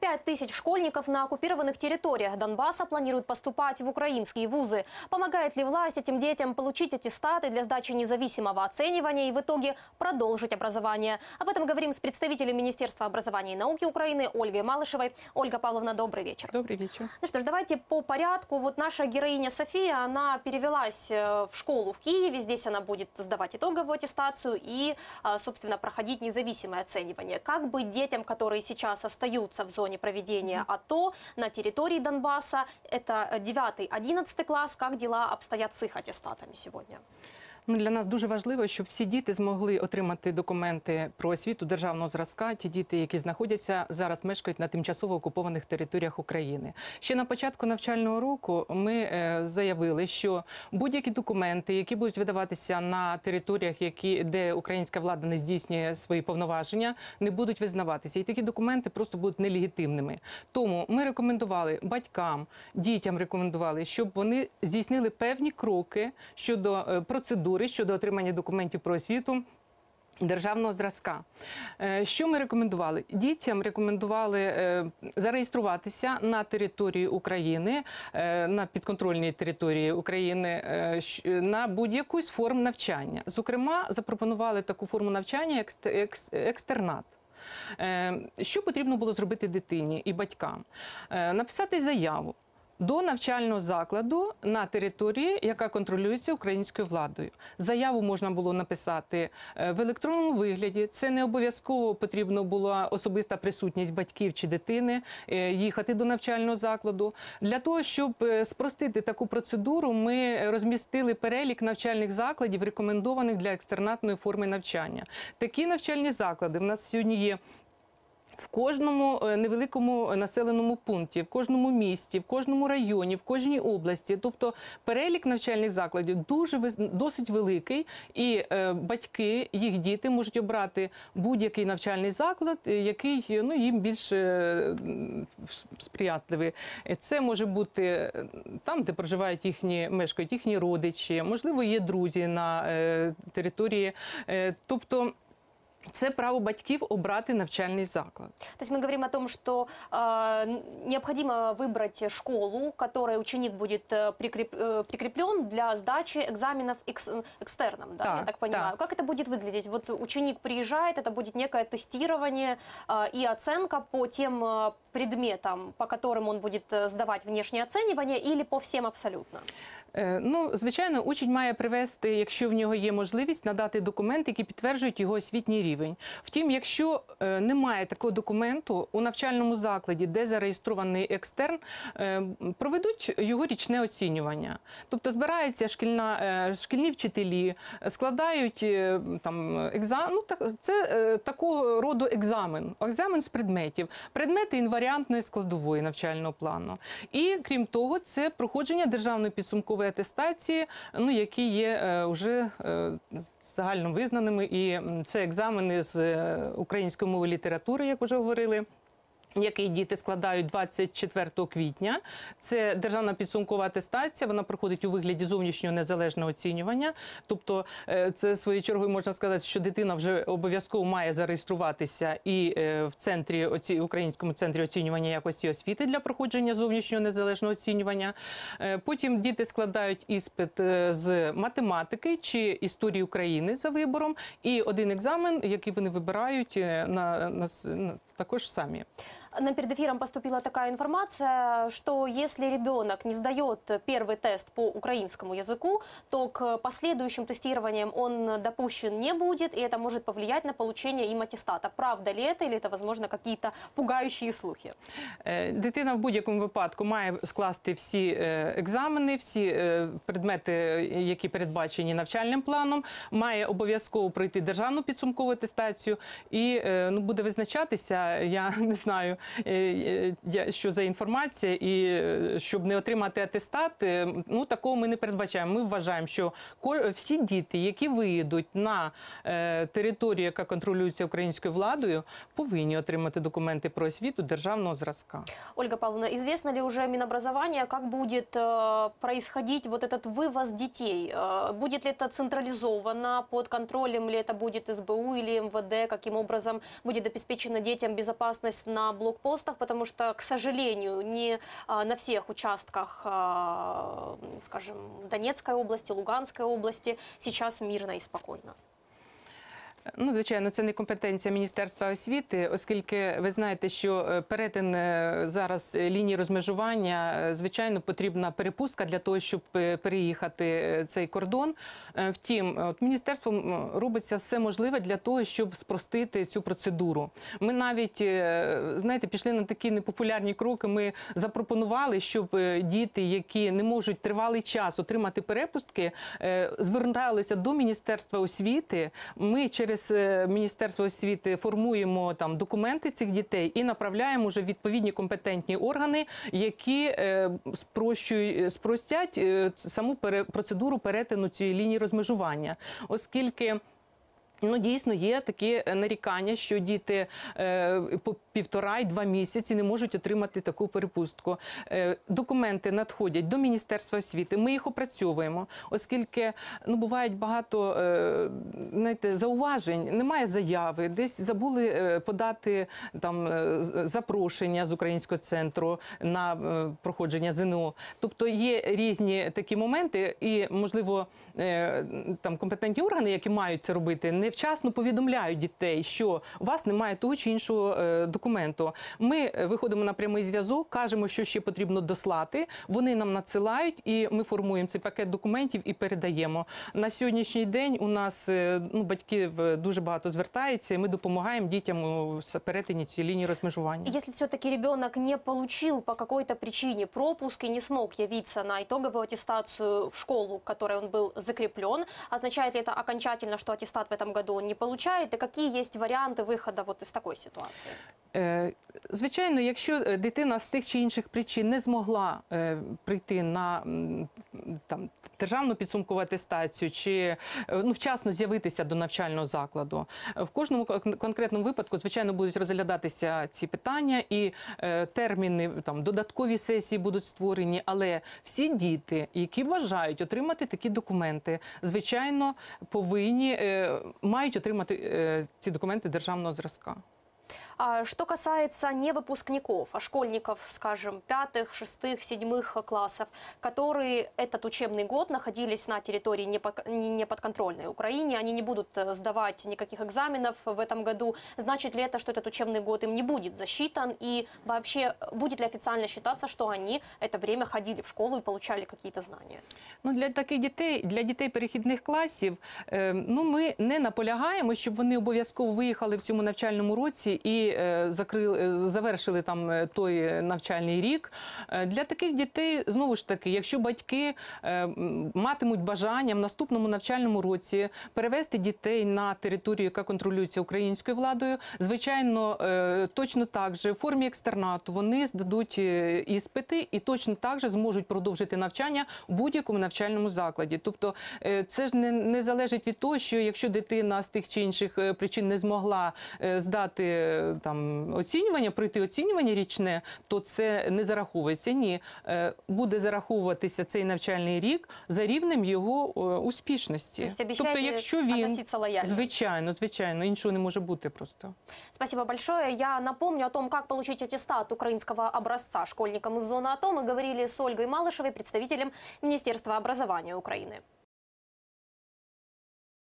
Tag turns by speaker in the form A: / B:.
A: Пять тысяч школьников на оккупированных территориях Донбасса планируют поступать в украинские вузы. Помогает ли власть этим детям получить аттестаты для сдачи независимого оценивания и в итоге продолжить образование? Об этом говорим с представителем Министерства образования и науки Украины Ольгой Малышевой. Ольга Павловна, добрый вечер. Добрый вечер. Ну что ж, давайте по порядку. Вот наша героиня София, она перевелась э, в школу в Киеве. Здесь она будет сдавать итоговую аттестацию и, э, собственно, проходить независимое оценивание. Как быть детям, которые сейчас остаются в зоне зоне проведения АТО на территории Донбасса. Это 9-11 класс. Как дела обстоят с их аттестатами сегодня?
B: Ну, для нас дуже важливо, щоб всі діти змогли отримати документи про освіту державного зразка. Ті діти, які знаходяться зараз, мешкають на тимчасово окупованих територіях України. Ще на початку навчального року ми е, заявили, що будь-які документи, які будуть видаватися на територіях, які де українська влада не здійснює свої повноваження, не будуть визнаватися, і такі документи просто будуть нелегітимними. Тому ми рекомендували батькам, дітям рекомендували, щоб вони здійснили певні кроки щодо е, процедури кандидатури щодо отримання документів про освіту. Державного зразка, е, що ми рекомендували? Дітям рекомендували е, зареєструватися на території України, е, на підконтрольній території України на будь-яку з форм навчання. Зокрема, запропонували таку форму навчання, як екстернат. Що потрібно було зробити дитині і батькам? Написати заяву до навчального закладу на території, яка контролюється українською владою. Заяву можна було написати е, в електронному вигляді. Це не обов'язково потрібно була особиста присутність батьків чи дитини е, їхати до навчального закладу. Для того щоб е, спростити таку процедуру, ми розмістили перелік навчальних закладів, рекомендованих для екстернатної форми навчання. Такі навчальні заклади в нас сьогодні є в кожному е, невеликому е, населеному пункті, в кожному місті, в кожному районі, в кожній області. Тобто перелік навчальних закладів дуже досить великий, і е, батьки, їх діти можуть обрати будь-який навчальний заклад, який ну їм більш сприятливий. Це може бути там, де проживають їхні мешкають, їхні родичі, можливо, є друзі на території. Тобто це право батьків обрати навчальний заклад. То
A: тобто есть мы говорим о том, что э, е, необходимо выбрать школу, к которой ученик будет э, е, прикреп, э, е, прикреплен для сдачи экзаменов экс, экстерном, да, я Так, так понимаю. Как это будет выглядеть? Вот ученик приезжает, это будет некое тестирование э, и оценка по тем э, предметам, по которым он будет э, сдавать внешнее оценивание или по всем абсолютно?
B: Ну, звичайно, учень має привести, якщо в нього є можливість, надати документи, які підтверджують його освітній рівень рівень. Втім, якщо е, немає такого документу у навчальному закладі, де зареєстрований екстерн, е, проведуть його річне оцінювання. Тобто збираються шкільна, е, шкільні вчителі, складають там екзамен. Ну, так, це такого роду екзамен, екзамен з предметів, предмети інваріантної складової навчального плану. І крім того, це проходження державної підсумкової атестації, ну які є вже загально визнаними, і це екзамен з е, української мови літератури, як вже говорили який діти складають 24 квітня. Це державна підсумкова атестація. Вона проходить у вигляді зовнішнього незалежного оцінювання. Тобто, е, це своєю чергою можна сказати, що дитина вже обов'язково має зареєструватися і е, в центрі оці українському центрі оцінювання якості освіти для проходження зовнішнього незалежного оцінювання. Е, потім діти складають іспит з математики чи історії України за вибором, і один екзамен, який вони вибирають на, на, на також самі.
A: Нам перед эфиром поступила такая информация, что если ребенок не сдает первый тест по украинскому языку, то к последующим тестированиям он допущен не будет, и это может повлиять на получение им аттестата. Правда ли это, или это, возможно, какие-то пугающие слухи?
B: Е, дитина в будь-якому випадку має скласти всі е, екзамени, всі е, предмети, які передбачені навчальним планом, має обов'язково пройти державну підсумкову атестацію і ну буде визначатися. Я не знаю. Е, е, що за інформація, і е, щоб не отримати атестат, ну такого ми не передбачаємо. Ми вважаємо, що всі діти, які виїдуть на територію, яка контролюється українською владою, повинні отримати документи про освіту державного зразка.
A: Ольга Павловна, известно ли вже Минобразование, як буде э, происходить вот этот вывоз детей? Э, будет ли это централізовано під контролем ли это будет СБУ или МВД? яким образом буде обеспечена дітям безопасность на блок? блокпостов, потому что, к сожалению, не на всех участках, скажем, Донецкой области, Луганской области сейчас мирно и спокойно.
B: Ну, звичайно, це не компетенція Міністерства освіти, оскільки ви знаєте, що е, перетин е, зараз лінії розмежування, е, звичайно, потрібна перепустка для того, щоб переїхати цей кордон. Втім, от міністерство робиться все можливе для того, щоб спростити цю процедуру. Ми навіть знаєте, пішли на такі непопулярні кроки. Ми запропонували, щоб діти, які не можуть тривалий час отримати перепустки, зверталися до міністерства освіти. Ми через через е, міністерство освіти формуємо там документи цих дітей і направляємо вже відповідні компетентні органи, які е, спрощують е, спростять саму процедуру перетину цієї лінії розмежування, оскільки. Ну, дійсно є такі е, нарікання, що діти е, по півтора і два місяці не можуть отримати таку перепустку. Е, документи надходять до міністерства освіти. Ми їх опрацьовуємо, оскільки ну бувають багато е, знаєте, зауважень. Немає заяви, десь забули е, подати там е, запрошення з українського центру на проходження ЗНО. Тобто є різні такі моменти, і можливо е, там компетентні органи, які мають це робити, не невчасно повідомляють дітей, що у вас немає того чи іншого е, документу. Ми е, виходимо на прямий зв'язок, кажемо, що ще потрібно дослати. Вони нам надсилають, і ми формуємо цей пакет документів і передаємо на сьогоднішній день. У нас е, ну батьків дуже багато звертається. і Ми допомагаємо дітям у перетині цієї лінії розмежування.
A: Якщо все-таки ребенок не отримав по якоїсь причині пропуск і не смог явиться на итоговую аттестацию в школу, в которой он был закреплен, означает ли это окончательно, що аттестат в этом году не получаєте. Які є варіанти виходу вот із такої ситуації?
B: Е, звичайно, якщо е, дитина з тих чи інших причин не змогла е, прийти на там державну підсумкову атестацію чи е, ну вчасно з'явитися до навчального закладу. Е, в кожному конкретному випадку, звичайно, будуть розглядатися ці питання, і е, терміни там додаткові сесії будуть створені. Але всі діти, які бажають отримати такі документи, звичайно повинні мають отримати ці документи державного зразка.
A: Что касается не выпускников, а школьников, скажем, пятых, шестых, седьмых классов, которые этот учебный год находились на территории неподконтрольной Украине, они не будут э, сдавать никаких экзаменов в этом году, значит ли это, что этот учебный год им не будет засчитан? И вообще, будет ли официально считаться, что они это время ходили в школу и получали какие-то знания?
B: Ну, для таких дітей, для дітей перехідних класів, ем, ну, ми не наполягаємо, щоб вони обов'язково виїхали в цьому навчальному році і Е, закрили е, завершили там е, той навчальний рік. Для таких дітей знову ж таки, якщо батьки матимуть бажання в наступному навчальному році перевести дітей на територію, яка контролюється українською владою, звичайно, точно так же в формі екстернату вони здадуть іспити і точно так же зможуть продовжити навчання в будь-якому навчальному закладі. Тобто, це ж не, не залежить від того, що якщо дитина з тих чи інших причин не змогла здати там оцінювання, пройти оцінювання річне, то це не зараховується. Ні, е, буде зараховуватися цей навчальний рік за рівнем його е, успішності. Тобто, тобто, якщо він звичайно, звичайно, іншого не може бути просто.
A: Спасибо большое. Я напомню о том, как получить аттестат украинского образца школьникам из зоны АТО. Мы говорили с Ольгой Малышевой, представителем Министерства образования Украины.